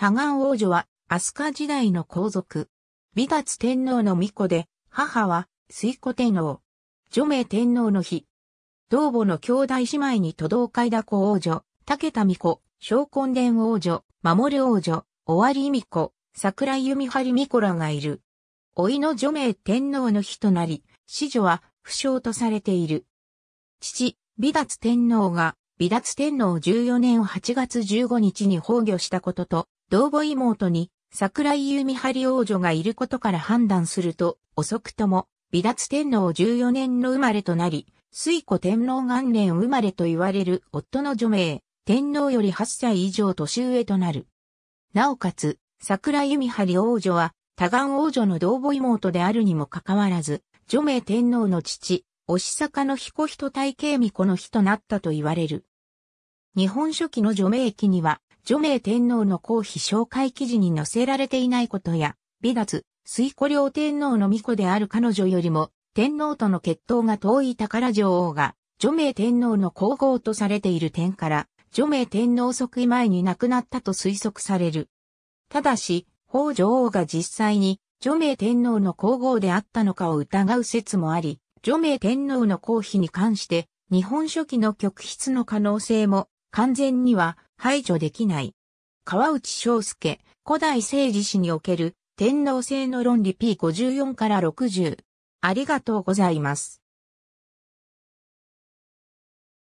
多願王女は、飛鳥時代の皇族。美達天皇の巫女で、母は、水古天皇。女名天皇の日。同母の兄弟姉妹に都道会だ子王女、武田美子、昇魂殿王女、守る王女、尾張美子、桜井弓張美子らがいる。老いの女名天皇の日となり、子女は不詳とされている。父、美達天皇が、美達天皇14年8月15日に崩御したことと、同母妹に桜井由美張王女がいることから判断すると、遅くとも、美達天皇14年の生まれとなり、水古天皇元年生まれと言われる夫の除名、天皇より8歳以上年上となる。なおかつ、桜井由美張王女は、多眼王女の同母妹であるにもかかわらず、除名天皇の父、押坂の彦人体系巫女の日となったと言われる。日本書紀の除名記には、女名天皇の皇妃紹介記事に載せられていないことや、美脱、水古領天皇の御子である彼女よりも、天皇との血統が遠い宝女王が、女名天皇の皇后とされている点から、女名天皇即位前に亡くなったと推測される。ただし、北女王が実際に、女名天皇の皇后であったのかを疑う説もあり、女名天皇の皇妃に関して、日本書紀の極筆の可能性も完全には排除できない。川内章介、古代政治史における天皇制の論理 P54 から60。ありがとうございます。